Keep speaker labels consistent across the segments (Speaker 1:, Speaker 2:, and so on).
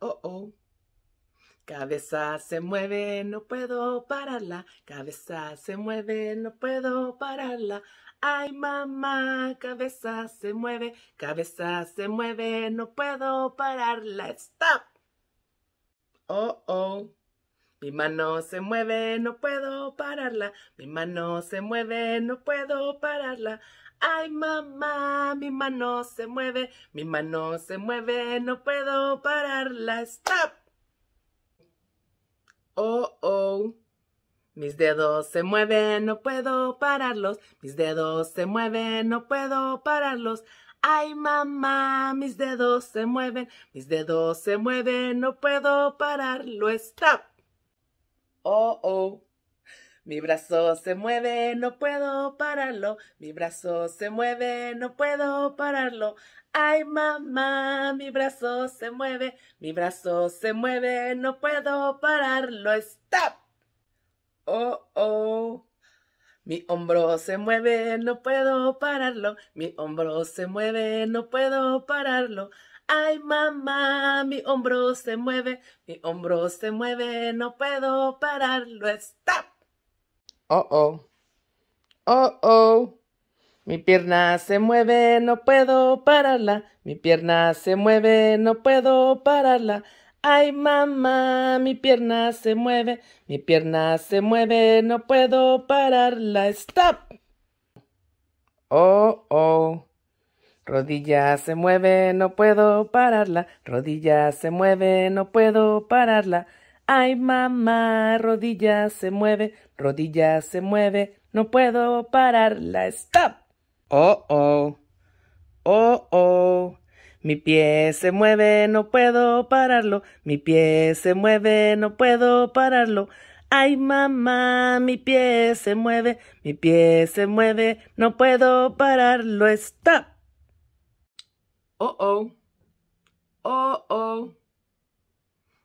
Speaker 1: Oh, oh. Cabeza se mueve, no puedo pararla. Cabeza se mueve, no puedo pararla. Ay, mamá, cabeza se mueve, cabeza se mueve, no puedo pararla. Stop. Oh, oh. Mi mano se mueve, no puedo pararla. Mi mano se mueve, no puedo pararla. Ay mamá, mi mano se mueve, mi mano se mueve, no puedo pararla. Stop. Oh, oh. Mis dedos se mueven, no puedo pararlos. Mis dedos se mueven, no puedo pararlos. Ay mamá, mis dedos se mueven, mis dedos se mueven, no puedo pararlo. Stop. Oh, oh. Mi brazo se mueve, no puedo pararlo. Mi brazo se mueve, no puedo pararlo. Ay, mamá, mi brazo se mueve, mi brazo se mueve, no puedo pararlo. ¡Stop! Oh, oh. Mi hombro se mueve, no puedo pararlo. Mi hombro se mueve, no puedo pararlo. Ay, mamá, mi hombro se mueve, mi hombro se mueve, no puedo pararlo. ¡Stop! Oh, oh. Oh, oh. Mi pierna se mueve, no puedo pararla. Mi pierna se mueve, no puedo pararla. Ay, mamá, mi pierna se mueve, mi pierna se mueve, no puedo pararla. ¡Stop! Oh, oh. Rodilla se mueve, no puedo pararla. Rodilla se mueve, no puedo pararla. Ay, mamá, rodilla se mueve, rodilla se mueve, no puedo pararla. Stop. Oh, oh. Oh, oh. Mi pie se mueve, no puedo pararlo. Mi pie se mueve, no puedo pararlo. Ay, mamá, mi pie se mueve, mi pie se mueve, no puedo pararlo. Stop. Oh, oh. Oh, oh.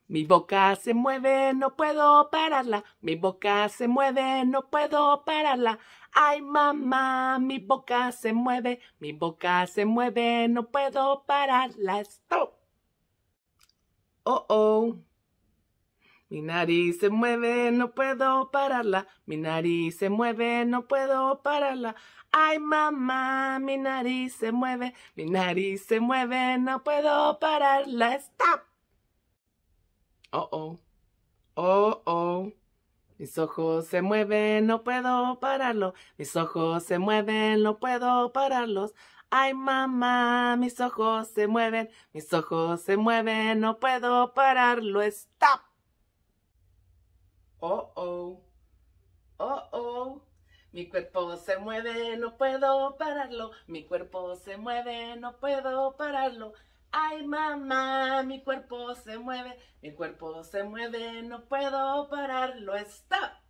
Speaker 1: Mi boca se mueve, no puedo pararla. Mi boca se mueve, no puedo pararla. Ay, mamá, mi boca se mueve, mi boca se mueve, no puedo pararla. Stop. Oh, oh. Mi nariz se mueve, no puedo pararla. Mi nariz se mueve, no puedo pararla. Ay, mamá, mi nariz se mueve, mi nariz se mueve, no puedo pararla. Stop. Oh, oh. Oh, oh. Mis ojos se mueven, no puedo pararlo. Mis ojos se mueven, no puedo pararlos. Ay, mamá, mis ojos se mueven, mis ojos se mueven, no puedo pararlo. Stop. Mi cuerpo se mueve, no puedo pararlo. Mi cuerpo se mueve, no puedo pararlo. Ay mamá, mi cuerpo se mueve, mi cuerpo se mueve, no puedo pararlo. Stop.